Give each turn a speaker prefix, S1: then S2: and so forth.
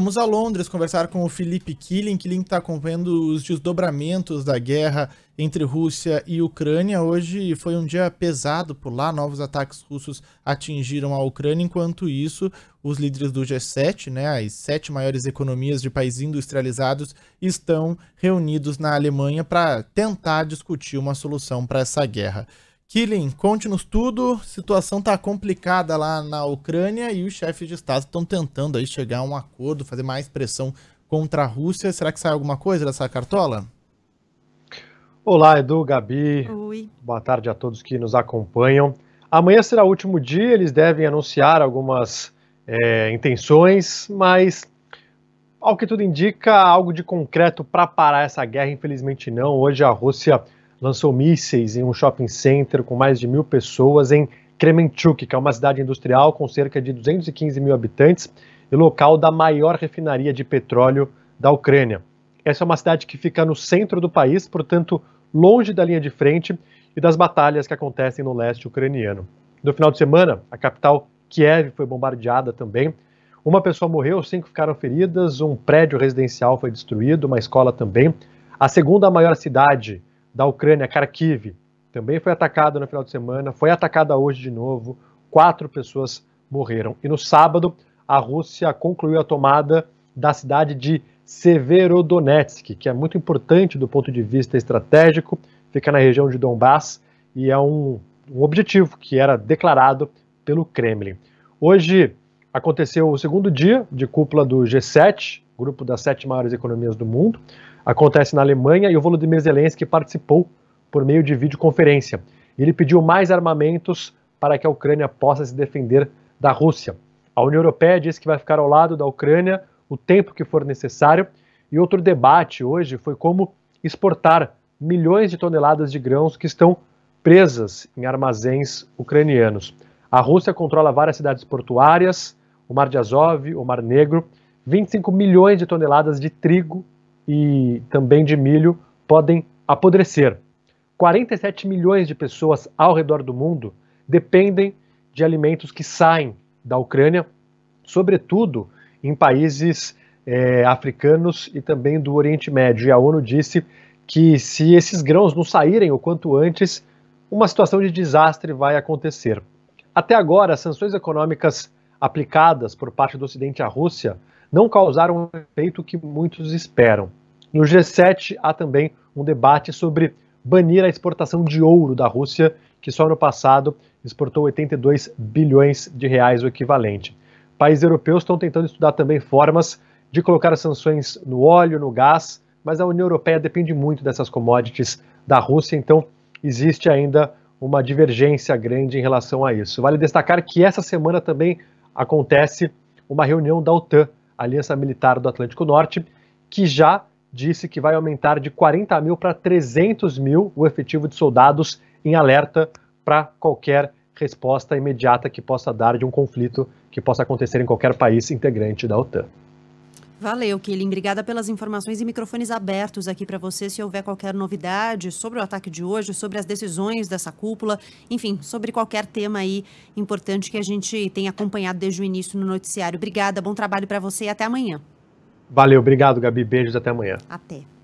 S1: Vamos a Londres conversar com o Felipe Killing. que está acompanhando os desdobramentos da guerra entre Rússia e Ucrânia. Hoje foi um dia pesado por lá, novos ataques russos atingiram a Ucrânia. Enquanto isso, os líderes do G7, né, as sete maiores economias de países industrializados, estão reunidos na Alemanha para tentar discutir uma solução para essa guerra. Killing, conte-nos tudo. Situação tá complicada lá na Ucrânia e os chefes de Estado estão tentando aí chegar a um acordo, fazer mais pressão contra a Rússia. Será que sai alguma coisa dessa cartola? Olá, Edu, Gabi. Oi. Boa tarde a todos que nos acompanham.
S2: Amanhã será o último dia, eles devem anunciar algumas é, intenções, mas ao que tudo indica, algo de concreto para parar essa guerra, infelizmente não. Hoje a Rússia lançou mísseis em um shopping center com mais de mil pessoas em Kremenchuk, que é uma cidade industrial com cerca de 215 mil habitantes e local da maior refinaria de petróleo da Ucrânia. Essa é uma cidade que fica no centro do país, portanto, longe da linha de frente e das batalhas que acontecem no leste ucraniano. No final de semana, a capital Kiev foi bombardeada também. Uma pessoa morreu, cinco ficaram feridas, um prédio residencial foi destruído, uma escola também. A segunda maior cidade da Ucrânia, Kharkiv, também foi atacada no final de semana, foi atacada hoje de novo, quatro pessoas morreram. E no sábado, a Rússia concluiu a tomada da cidade de Severodonetsk, que é muito importante do ponto de vista estratégico, fica na região de Donbass e é um, um objetivo que era declarado pelo Kremlin. Hoje aconteceu o segundo dia de cúpula do G7, grupo das sete maiores economias do mundo. Acontece na Alemanha e o Volodymyr Zelensky participou por meio de videoconferência. Ele pediu mais armamentos para que a Ucrânia possa se defender da Rússia. A União Europeia disse que vai ficar ao lado da Ucrânia o tempo que for necessário. E outro debate hoje foi como exportar milhões de toneladas de grãos que estão presas em armazéns ucranianos. A Rússia controla várias cidades portuárias, o Mar de Azov, o Mar Negro, 25 milhões de toneladas de trigo e também de milho podem apodrecer. 47 milhões de pessoas ao redor do mundo dependem de alimentos que saem da Ucrânia, sobretudo em países é, africanos e também do Oriente Médio. E a ONU disse que se esses grãos não saírem o quanto antes, uma situação de desastre vai acontecer. Até agora, as sanções econômicas aplicadas por parte do Ocidente à Rússia não causaram o efeito que muitos esperam. No G7 há também um debate sobre banir a exportação de ouro da Rússia, que só no passado exportou 82 bilhões de reais, o equivalente. Países europeus estão tentando estudar também formas de colocar sanções no óleo, no gás, mas a União Europeia depende muito dessas commodities da Rússia, então existe ainda uma divergência grande em relação a isso. Vale destacar que essa semana também acontece uma reunião da OTAN Aliança Militar do Atlântico Norte, que já disse que vai aumentar de 40 mil para 300 mil o efetivo de soldados em alerta para qualquer resposta imediata que possa dar de um conflito que possa acontecer em qualquer país integrante da OTAN. Valeu, Killing. Obrigada pelas informações e microfones abertos aqui para você se houver qualquer novidade sobre o ataque de hoje, sobre as decisões dessa cúpula, enfim, sobre qualquer tema aí importante que a gente tem acompanhado desde o início no noticiário. Obrigada, bom trabalho para você e até amanhã. Valeu, obrigado, Gabi. Beijos, até amanhã. Até.